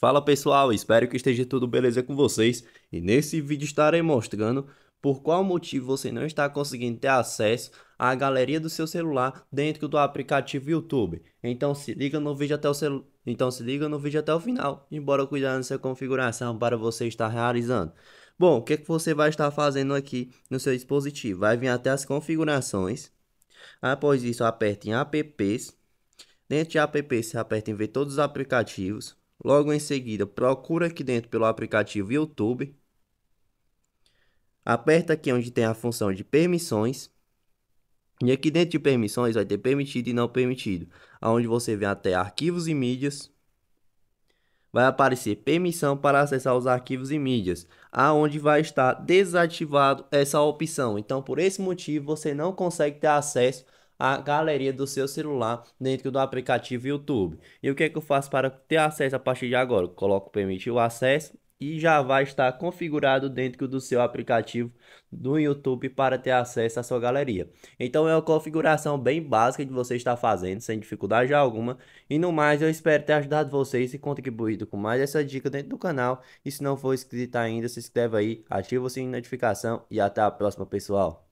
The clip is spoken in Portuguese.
Fala pessoal, espero que esteja tudo beleza com vocês e nesse vídeo estarei mostrando por qual motivo você não está conseguindo ter acesso à galeria do seu celular dentro do aplicativo YouTube. Então se liga no vídeo até o celu... então se liga no vídeo até o final, embora cuidando dessa configuração para você estar realizando. Bom, o que, é que você vai estar fazendo aqui no seu dispositivo? Vai vir até as configurações. Após isso, aperta em apps. Dentro de apps, você aperta em ver todos os aplicativos. Logo em seguida, procura aqui dentro pelo aplicativo YouTube. Aperta aqui onde tem a função de permissões. E aqui dentro de permissões vai ter permitido e não permitido. Onde você vem até arquivos e mídias. Vai aparecer permissão para acessar os arquivos e mídias. Aonde vai estar desativado essa opção. Então por esse motivo você não consegue ter acesso a galeria do seu celular dentro do aplicativo YouTube. E o que é que eu faço para ter acesso a partir de agora? Eu coloco permitir o acesso e já vai estar configurado dentro do seu aplicativo do YouTube para ter acesso à sua galeria. Então é uma configuração bem básica que você está fazendo, sem dificuldade alguma. E no mais, eu espero ter ajudado vocês e contribuído com mais essa dica dentro do canal. E se não for inscrito ainda, se inscreve aí, ativa o sininho de notificação e até a próxima, pessoal.